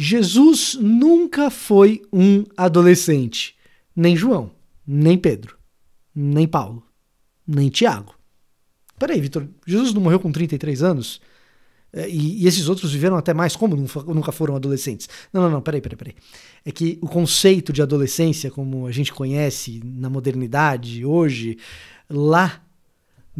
Jesus nunca foi um adolescente. Nem João, nem Pedro, nem Paulo, nem Tiago. Peraí, Vitor, Jesus não morreu com 33 anos? É, e, e, esses outros viveram até mais, como nunca foram adolescentes? Não, não, não, peraí, peraí, peraí. É que o conceito de adolescência, como a gente conhece na modernidade hoje, lá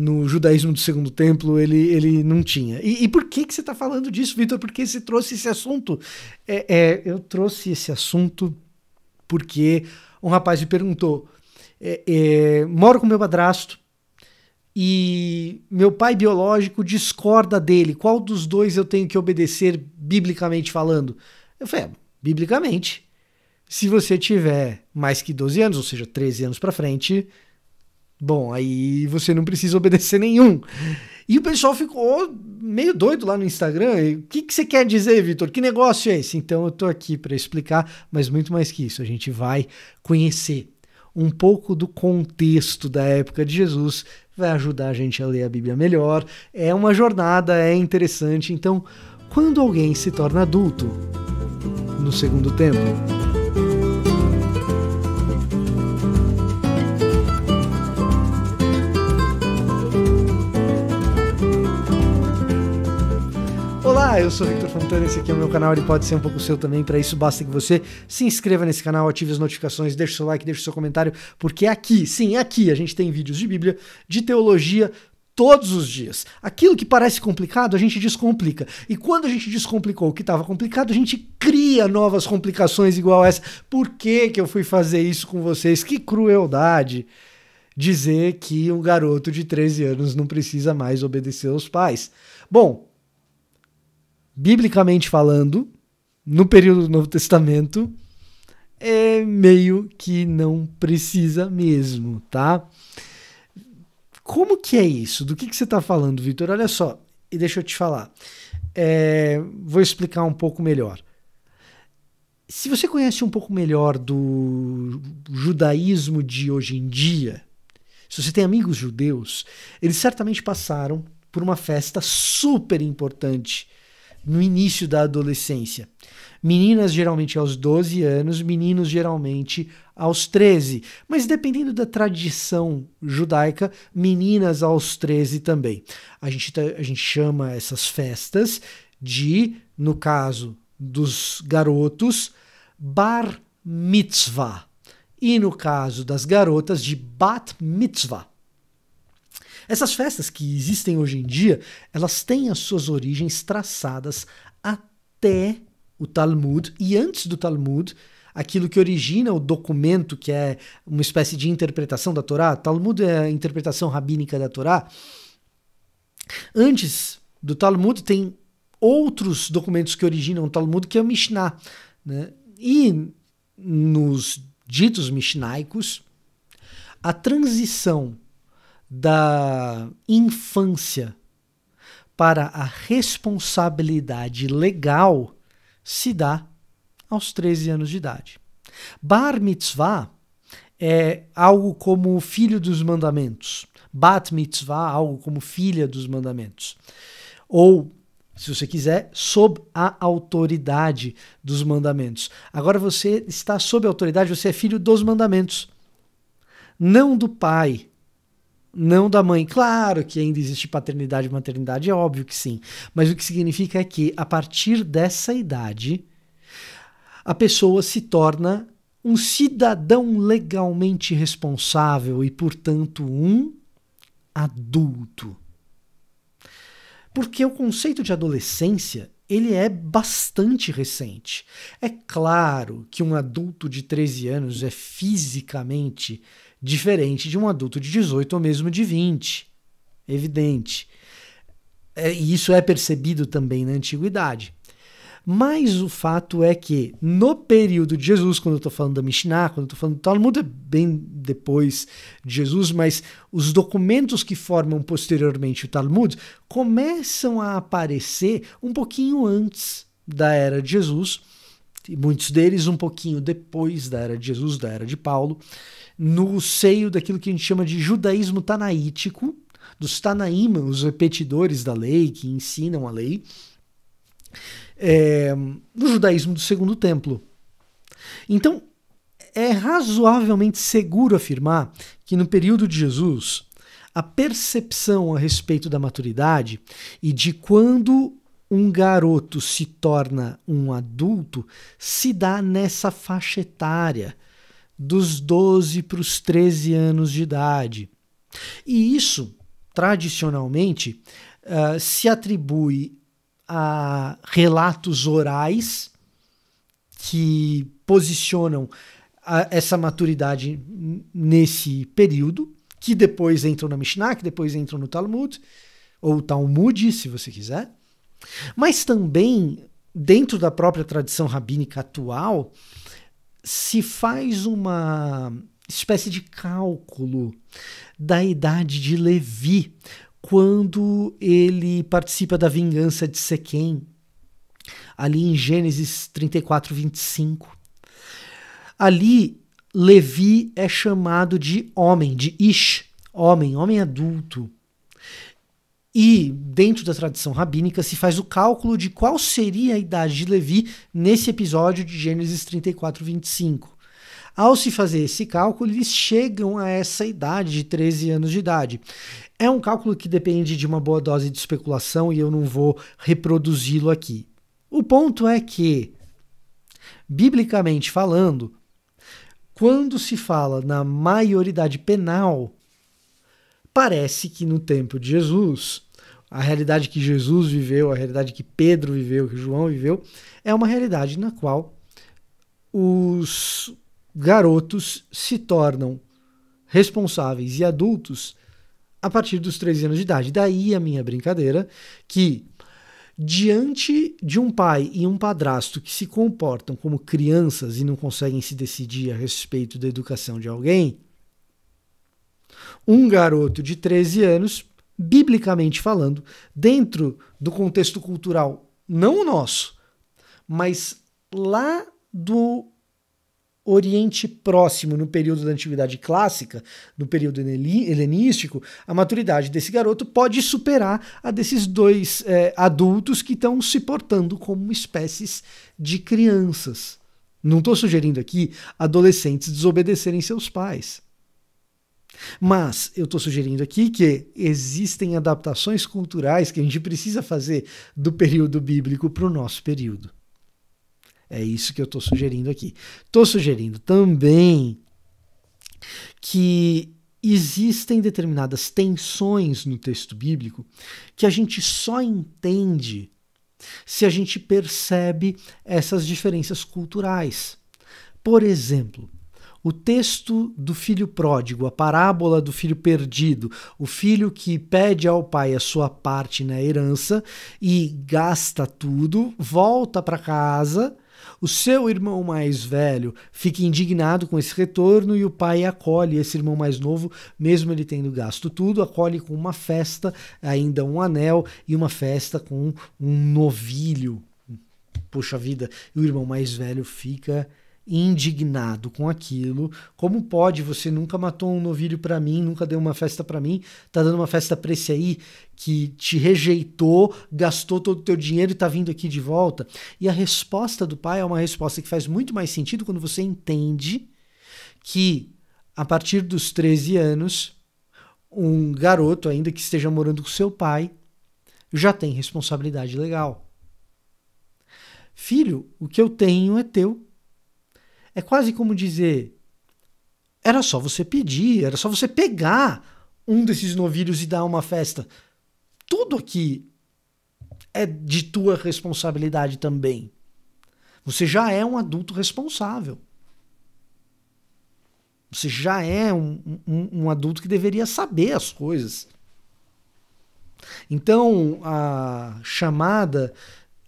no judaísmo do segundo templo ele, ele não tinha. E, e por que, que você está falando disso, Vitor? porque você trouxe esse assunto? É, é, eu trouxe esse assunto porque um rapaz me perguntou: é, é, moro com meu padrasto e meu pai biológico discorda dele. Qual dos dois eu tenho que obedecer, biblicamente falando? Eu falei: é, biblicamente. Se você tiver mais que 12 anos, ou seja, 13 anos para frente, Bom, aí você não precisa obedecer nenhum. E o pessoal ficou meio doido lá no Instagram. O que, que você quer dizer, Vitor? Que negócio é esse? Então eu tô aqui para explicar, mas muito mais que isso, a gente vai conhecer um pouco do contexto da época de Jesus, vai ajudar a gente a ler a Bíblia melhor. É uma jornada, é interessante. Então, quando alguém se torna adulto, no segundo tempo. eu sou Victor Fontana, esse aqui é o meu canal, ele pode ser um pouco seu também, para isso basta que você se inscreva nesse canal, ative as notificações, deixe seu like, deixe seu comentário, porque é aqui, sim, é aqui a gente tem vídeos de Bíblia, de teologia, todos os dias. Aquilo que parece complicado, a gente descomplica. E quando a gente descomplicou o que estava complicado, a gente cria novas complicações igual essa. Por que, que eu fui fazer isso com vocês? Que crueldade! Dizer que um garoto de 13 anos não precisa mais obedecer aos pais. Bom, biblicamente falando, no período do Novo Testamento, é meio que não precisa mesmo, tá? Como que é isso? Do que, que você está falando, Vitor? Olha só, e deixa eu te falar. É, vou explicar um pouco melhor. Se você conhece um pouco melhor do judaísmo de hoje em dia, se você tem amigos judeus, eles certamente passaram por uma festa super importante no início da adolescência. Meninas geralmente aos 12 anos, meninos geralmente aos 13. Mas dependendo da tradição judaica, meninas aos 13 também. A gente, tá, a gente chama essas festas de, no caso dos garotos, bar mitzvah. E no caso das garotas, de bat mitzvah. Essas festas que existem hoje em dia, elas têm as suas origens traçadas até o Talmud e antes do Talmud, aquilo que origina o documento, que é uma espécie de interpretação da Torá. Talmud é a interpretação rabínica da Torá. Antes do Talmud tem outros documentos que originam o Talmud, que é o Mishnah. Né? E nos ditos mishnaicos, a transição da infância para a responsabilidade legal se dá aos 13 anos de idade. Bar mitzvah é algo como filho dos mandamentos. Bat mitzvah, é algo como filha dos mandamentos. Ou, se você quiser, sob a autoridade dos mandamentos. Agora você está sob a autoridade, você é filho dos mandamentos. Não do pai, não da mãe. Claro que ainda existe paternidade e maternidade, é óbvio que sim. Mas o que significa é que, a partir dessa idade, a pessoa se torna um cidadão legalmente responsável e, portanto, um adulto. Porque o conceito de adolescência ele é bastante recente. É claro que um adulto de 13 anos é fisicamente diferente de um adulto de 18 ou mesmo de 20. Evidente. É, e isso é percebido também na antiguidade. Mas o fato é que no período de Jesus, quando eu estou falando da Mishnah, quando eu estou falando do Talmud, é bem depois de Jesus, mas os documentos que formam posteriormente o Talmud começam a aparecer um pouquinho antes da era de Jesus e muitos deles um pouquinho depois da era de Jesus, da era de Paulo, no seio daquilo que a gente chama de judaísmo tanaítico, dos Tanaíma, os repetidores da lei, que ensinam a lei, é, no judaísmo do Segundo Templo. Então, é razoavelmente seguro afirmar que no período de Jesus, a percepção a respeito da maturidade e de quando um garoto se torna um adulto se dá nessa faixa etária, dos 12 para os 13 anos de idade. E isso, tradicionalmente, uh, se atribui a relatos orais que posicionam a, essa maturidade nesse período, que depois entram na Mishnah, que depois entram no Talmud, ou Talmud, se você quiser. Mas também, dentro da própria tradição rabínica atual, se faz uma espécie de cálculo da idade de Levi quando ele participa da vingança de Sequém, ali em Gênesis 34, 25. Ali, Levi é chamado de homem, de Ish, homem, homem adulto. E, dentro da tradição rabínica, se faz o cálculo de qual seria a idade de Levi nesse episódio de Gênesis 34, 25. Ao se fazer esse cálculo, eles chegam a essa idade de 13 anos de idade. É um cálculo que depende de uma boa dose de especulação e eu não vou reproduzi-lo aqui. O ponto é que, biblicamente falando, quando se fala na maioridade penal, Parece que no tempo de Jesus, a realidade que Jesus viveu, a realidade que Pedro viveu, que João viveu, é uma realidade na qual os garotos se tornam responsáveis e adultos a partir dos 13 anos de idade. Daí a minha brincadeira que diante de um pai e um padrasto que se comportam como crianças e não conseguem se decidir a respeito da educação de alguém, um garoto de 13 anos, biblicamente falando, dentro do contexto cultural, não o nosso, mas lá do Oriente Próximo, no período da Antiguidade Clássica, no período helenístico, a maturidade desse garoto pode superar a desses dois é, adultos que estão se portando como espécies de crianças. Não estou sugerindo aqui adolescentes desobedecerem seus pais. Mas eu estou sugerindo aqui que existem adaptações culturais que a gente precisa fazer do período bíblico para o nosso período. É isso que eu estou sugerindo aqui. Estou sugerindo também que existem determinadas tensões no texto bíblico que a gente só entende se a gente percebe essas diferenças culturais. Por exemplo, o texto do filho pródigo, a parábola do filho perdido, o filho que pede ao pai a sua parte na herança e gasta tudo, volta para casa. O seu irmão mais velho fica indignado com esse retorno e o pai acolhe esse irmão mais novo, mesmo ele tendo gasto tudo, acolhe com uma festa, ainda um anel e uma festa com um novilho. Poxa vida, e o irmão mais velho fica indignado com aquilo. Como pode? Você nunca matou um novilho para mim, nunca deu uma festa para mim, tá dando uma festa pra esse aí que te rejeitou, gastou todo o teu dinheiro e tá vindo aqui de volta. E a resposta do pai é uma resposta que faz muito mais sentido quando você entende que a partir dos 13 anos, um garoto, ainda que esteja morando com seu pai, já tem responsabilidade legal. Filho, o que eu tenho é teu, é quase como dizer: era só você pedir, era só você pegar um desses novilhos e dar uma festa. Tudo aqui é de tua responsabilidade também. Você já é um adulto responsável. Você já é um, um, um adulto que deveria saber as coisas. Então, a chamada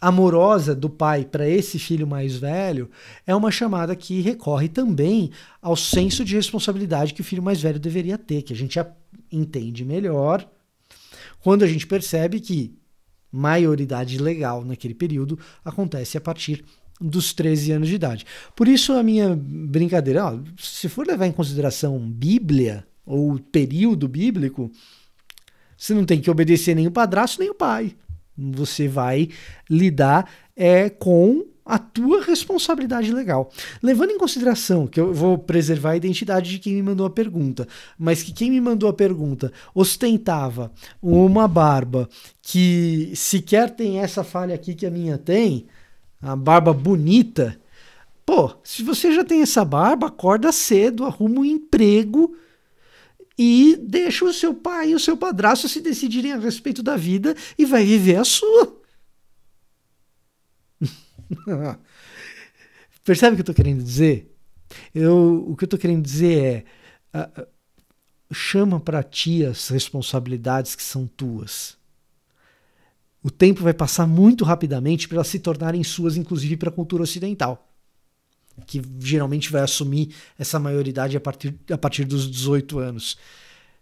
amorosa do pai para esse filho mais velho é uma chamada que recorre também ao senso de responsabilidade que o filho mais velho deveria ter, que a gente entende melhor quando a gente percebe que maioridade legal naquele período acontece a partir dos 13 anos de idade. Por isso a minha brincadeira, ó, se for levar em consideração Bíblia ou período bíblico, você não tem que obedecer nem o padrasto nem o pai. Você vai lidar é, com a tua responsabilidade legal. Levando em consideração que eu vou preservar a identidade de quem me mandou a pergunta, mas que quem me mandou a pergunta ostentava uma barba que sequer tem essa falha aqui que a minha tem, a barba bonita. Pô, se você já tem essa barba, acorda cedo, arruma um emprego e deixa o seu pai e o seu padrasto se decidirem a respeito da vida e vai viver a sua. Percebe o que eu estou querendo dizer? Eu, o que eu estou querendo dizer é: uh, chama para ti as responsabilidades que são tuas. O tempo vai passar muito rapidamente para elas se tornarem suas, inclusive para a cultura ocidental que geralmente vai assumir essa maioridade a partir, a partir dos 18 anos.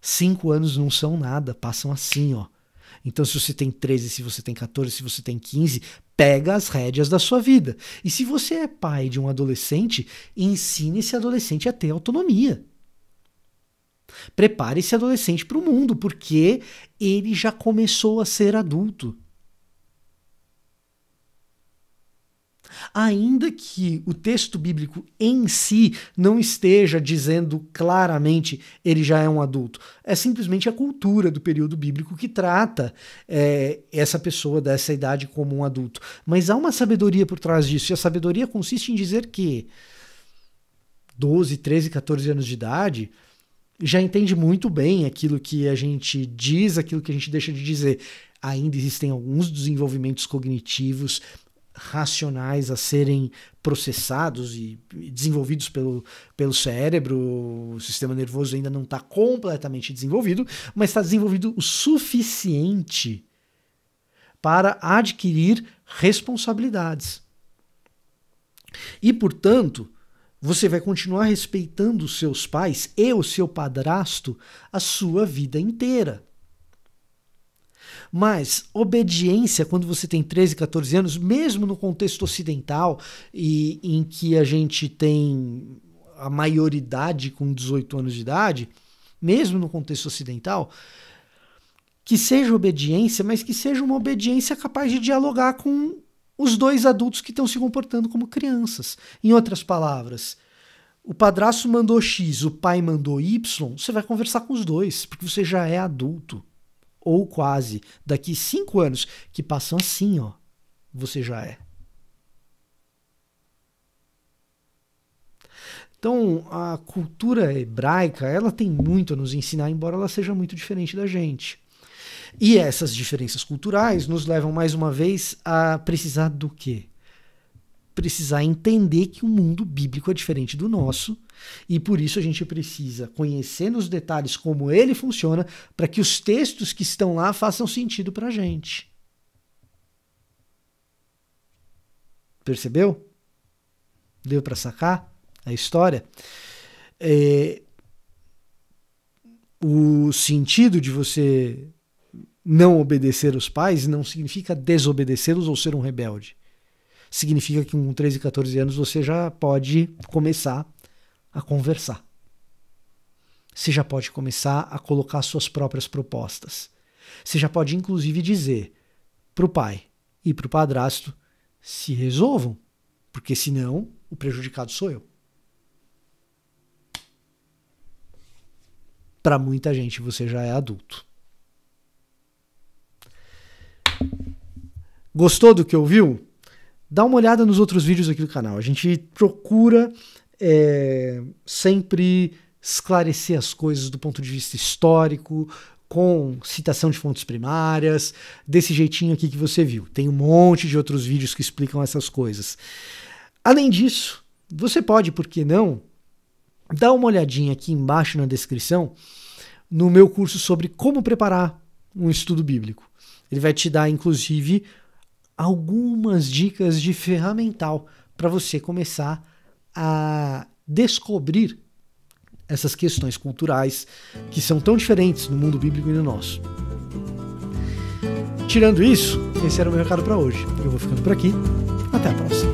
Cinco anos não são nada, passam assim, ó. Então, se você tem 13, se você tem 14, se você tem 15, pega as rédeas da sua vida. E se você é pai de um adolescente, ensine esse adolescente a ter autonomia. Prepare esse adolescente para o mundo, porque ele já começou a ser adulto. ainda que o texto bíblico em si não esteja dizendo claramente ele já é um adulto. É simplesmente a cultura do período bíblico que trata é, essa pessoa dessa idade como um adulto. Mas há uma sabedoria por trás disso, e a sabedoria consiste em dizer que 12, 13, 14 anos de idade já entende muito bem aquilo que a gente diz, aquilo que a gente deixa de dizer ainda existem alguns desenvolvimentos cognitivos racionais a serem processados e desenvolvidos pelo, pelo cérebro. O sistema nervoso ainda não está completamente desenvolvido, mas está desenvolvido o suficiente para adquirir responsabilidades. E, portanto, você vai continuar respeitando os seus pais e o seu padrasto a sua vida inteira. Mas obediência, quando você tem 13, 14 anos, mesmo no contexto ocidental, e em que a gente tem a maioridade com 18 anos de idade, mesmo no contexto ocidental, que seja obediência, mas que seja uma obediência capaz de dialogar com os dois adultos que estão se comportando como crianças. Em outras palavras, o padrasto mandou X, o pai mandou Y, você vai conversar com os dois, porque você já é adulto ou quase daqui cinco anos que passam assim, ó, você já é. Então, a cultura hebraica, ela tem muito a nos ensinar, embora ela seja muito diferente da gente. E essas diferenças culturais nos levam mais uma vez a precisar do quê? Precisar entender que o mundo bíblico é diferente do nosso e por isso a gente precisa, conhecendo os detalhes como ele funciona, para que os textos que estão lá façam sentido para a gente. Percebeu? Deu para sacar a história? É, o sentido de você não obedecer os pais não significa desobedecê-los ou ser um rebelde. Significa que com 13, 14 anos você já pode começar a conversar. Você já pode começar a colocar suas próprias propostas. Você já pode, inclusive, dizer para o pai e para o padrasto se resolvam, porque senão o prejudicado sou eu. Para muita gente, você já é adulto. Gostou do que ouviu? Dá uma olhada nos outros vídeos aqui do canal. A gente procura é, sempre esclarecer as coisas do ponto de vista histórico, com citação de fontes primárias, desse jeitinho aqui que você viu. Tem um monte de outros vídeos que explicam essas coisas. Além disso, você pode, por que não, dar uma olhadinha aqui embaixo na descrição no meu curso sobre como preparar um estudo bíblico. Ele vai te dar, inclusive, algumas dicas de ferramental para você começar a a descobrir essas questões culturais que são tão diferentes no mundo bíblico e no nosso. Tirando isso, esse era o meu recado para hoje. Eu vou ficando por aqui. Até a próxima.